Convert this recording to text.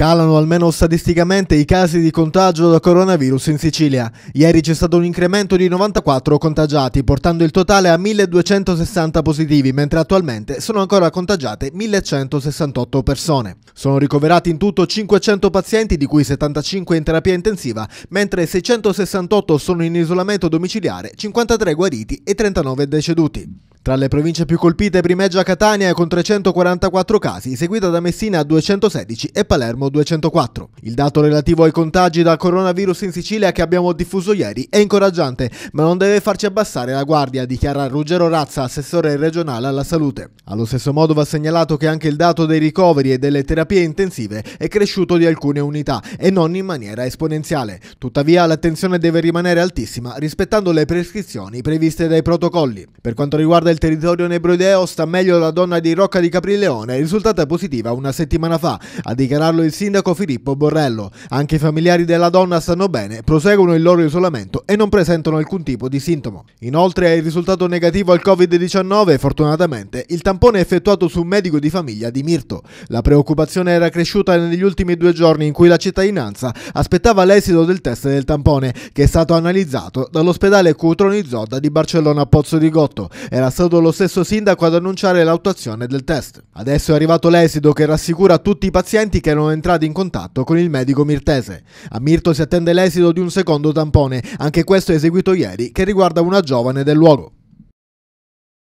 Calano almeno statisticamente i casi di contagio da coronavirus in Sicilia. Ieri c'è stato un incremento di 94 contagiati, portando il totale a 1260 positivi, mentre attualmente sono ancora contagiate 1168 persone. Sono ricoverati in tutto 500 pazienti, di cui 75 in terapia intensiva, mentre 668 sono in isolamento domiciliare, 53 guariti e 39 deceduti. Tra le province più colpite primeggia Catania con 344 casi, seguita da Messina 216 e Palermo 204. Il dato relativo ai contagi da coronavirus in Sicilia che abbiamo diffuso ieri è incoraggiante, ma non deve farci abbassare la guardia, dichiara Ruggero Razza, assessore regionale alla salute. Allo stesso modo va segnalato che anche il dato dei ricoveri e delle terapie intensive è cresciuto di alcune unità e non in maniera esponenziale. Tuttavia l'attenzione deve rimanere altissima rispettando le prescrizioni previste dai protocolli. Per quanto riguarda il territorio nebroideo sta meglio la donna di Rocca di Caprileone, risultata positiva una settimana fa, a dichiararlo il sindaco Filippo Borrelli bordello. Anche i familiari della donna stanno bene, proseguono il loro isolamento e non presentano alcun tipo di sintomo. Inoltre è risultato negativo al Covid-19 fortunatamente il tampone è effettuato su un medico di famiglia di Mirto. La preoccupazione era cresciuta negli ultimi due giorni in cui la cittadinanza aspettava l'esito del test del tampone che è stato analizzato dall'ospedale Cutroni Zodda di Barcellona a Pozzo di Gotto. Era stato lo stesso sindaco ad annunciare l'autuazione del test. Adesso è arrivato l'esito che rassicura tutti i pazienti che erano entrati in contatto con il il medico mirtese. A Mirto si attende l'esito di un secondo tampone, anche questo eseguito ieri, che riguarda una giovane del luogo.